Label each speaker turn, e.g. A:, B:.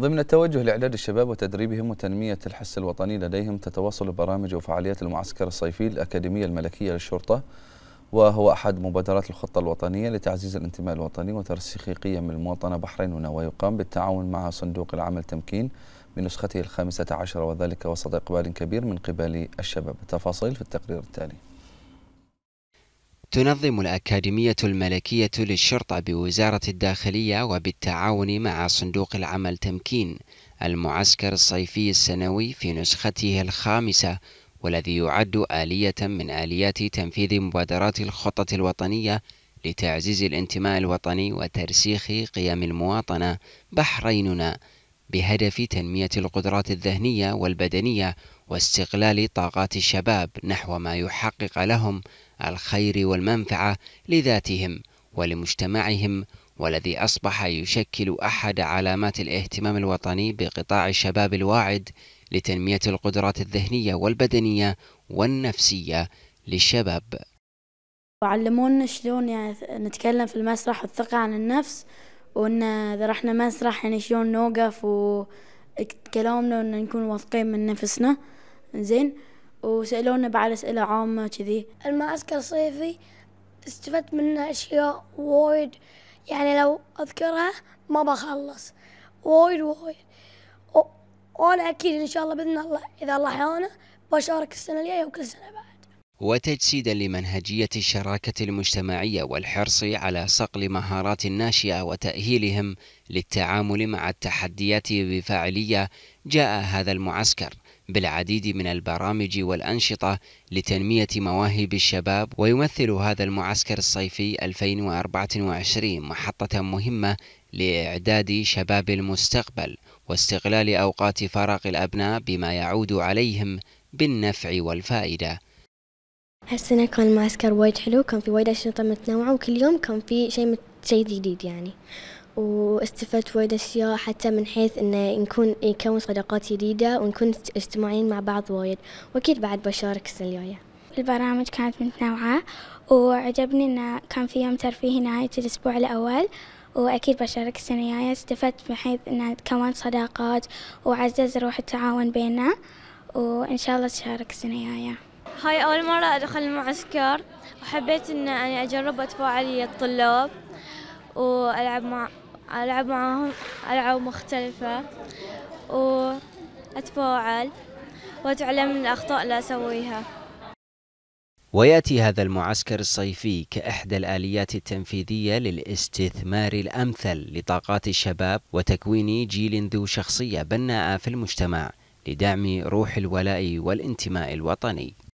A: ضمن التوجه لإعداد الشباب وتدريبهم وتنمية الحس الوطني لديهم تتواصل برامج وفعاليات المعسكر الصيفي للأكاديمية الملكية للشرطة وهو أحد مبادرات الخطة الوطنية لتعزيز الانتماء الوطني وترسيخ قيم المواطنة بحرين ويقام بالتعاون مع صندوق العمل تمكين بنسخته الخامسة عشر وذلك وسط إقبال كبير من قبل الشباب التفاصيل في التقرير التالي
B: تنظم الأكاديمية الملكية للشرطة بوزارة الداخلية وبالتعاون مع صندوق العمل تمكين المعسكر الصيفي السنوي في نسخته الخامسة والذي يعد آلية من آليات تنفيذ مبادرات الخطة الوطنية لتعزيز الانتماء الوطني وترسيخ قيم المواطنة بحريننا بهدف تنمية القدرات الذهنية والبدنية واستغلال طاقات الشباب نحو ما يحقق لهم الخير والمنفعة لذاتهم ولمجتمعهم والذي أصبح يشكل أحد علامات الاهتمام الوطني بقطاع الشباب الواعد لتنمية القدرات الذهنية والبدنية والنفسية للشباب
C: وعلمونا شلون يعني نتكلم في المسرح والثقة عن النفس وان اذا رحنا مسرح يعني شلون نوقف وكلامنا وان نكون واثقين من نفسنا زين وسألونا بعد أسئلة عامة كذي المعسكر الصيفي استفدت منه أشياء وايد يعني لو أذكرها ما بخلص وايد وايد وأنا أكيد إن شاء الله بإذن الله إذا الله حيانا بشارك السنة الجاية وكل سنة بعد
B: وتجسيدا لمنهجية الشراكة المجتمعية والحرص على صقل مهارات الناشئة وتأهيلهم للتعامل مع التحديات بفاعلية جاء هذا المعسكر بالعديد من البرامج والأنشطة لتنمية مواهب الشباب ويمثل هذا المعسكر الصيفي 2024 محطة مهمة لإعداد شباب المستقبل واستغلال أوقات فراغ الأبناء بما يعود عليهم بالنفع والفائدة
C: هالسنة كان معسكر وايد حلو كان في وايد أشياء متنوعة وكل يوم كان في شيء مت... شيء جديد يعني واستفدت وايد أشياء حتى من حيث إنه نكون يكون صداقات جديدة ونكون اجتماعيين مع بعض وايد وأكيد بعد بشارك السنة الجاية البرامج كانت متنوعة وعجبني إنه كان في يوم ترفيهي نهاية الأسبوع الأول وأكيد بشارك السنة الجاية استفدت بحيث إنه تكون صداقات وعزز روح التعاون بيننا وإن شاء الله تشارك السنة الجاية هاي أول مرة أدخل المعسكر وحبيت إن أنا يعني أجرب أتفاعل ويا الطلاب وألعب مع ألعب معهم ألعاب مختلفة وأتفاعل وأتعلم من الأخطاء اللي أسويها
B: وياتي هذا المعسكر الصيفي كاحدى الاليات التنفيذيه للاستثمار الامثل لطاقات الشباب وتكوين جيل ذو شخصيه بناءه في المجتمع لدعم روح الولاء
A: والانتماء الوطني